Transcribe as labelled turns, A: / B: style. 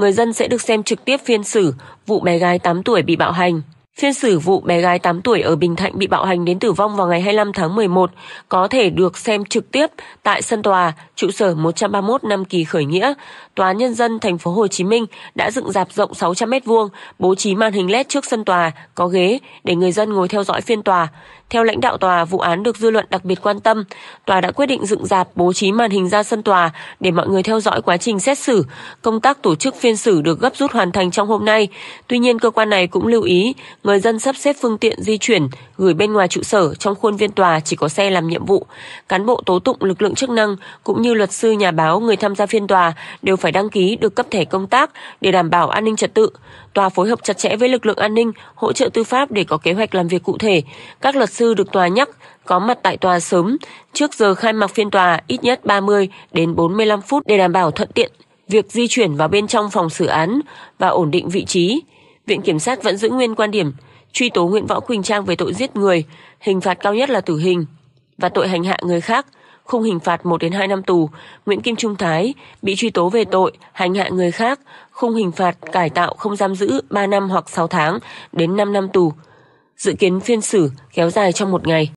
A: người dân sẽ được xem trực tiếp phiên xử vụ bé gái 8 tuổi bị bạo hành. Phiên xử vụ bé gái 8 tuổi ở Bình Thạnh bị bạo hành đến tử vong vào ngày 25 tháng 11 có thể được xem trực tiếp tại sân tòa trụ sở 131 năm kỳ khởi nghĩa. Tòa nhân dân thành phố Hồ Chí Minh đã dựng dạp rộng 600 m2, bố trí màn hình LED trước sân tòa có ghế để người dân ngồi theo dõi phiên tòa. Theo lãnh đạo tòa, vụ án được dư luận đặc biệt quan tâm. Tòa đã quyết định dựng dạp bố trí màn hình ra sân tòa để mọi người theo dõi quá trình xét xử. Công tác tổ chức phiên xử được gấp rút hoàn thành trong hôm nay. Tuy nhiên, cơ quan này cũng lưu ý người dân sắp xếp phương tiện di chuyển, gửi bên ngoài trụ sở trong khuôn viên tòa chỉ có xe làm nhiệm vụ. Cán bộ tố tụng lực lượng chức năng cũng như luật sư nhà báo người tham gia phiên tòa đều phải đăng ký được cấp thẻ công tác để đảm bảo an ninh trật tự. Tòa phối hợp chặt chẽ với lực lượng an ninh, hỗ trợ tư pháp để có kế hoạch làm việc cụ thể. Các luật sư được tòa nhắc có mặt tại tòa sớm trước giờ khai mạc phiên tòa ít nhất 30 đến 45 phút để đảm bảo thuận tiện việc di chuyển vào bên trong phòng xử án và ổn định vị trí. Viện Kiểm sát vẫn giữ nguyên quan điểm truy tố Nguyễn Võ Quỳnh Trang về tội giết người, hình phạt cao nhất là tử hình và tội hành hạ người khác, khung hình phạt 1 đến 2 năm tù. Nguyễn Kim Trung Thái bị truy tố về tội hành hạ người khác, khung hình phạt cải tạo không giam giữ 3 năm hoặc 6 tháng đến 5 năm tù. Dự kiến phiên xử kéo dài trong một ngày.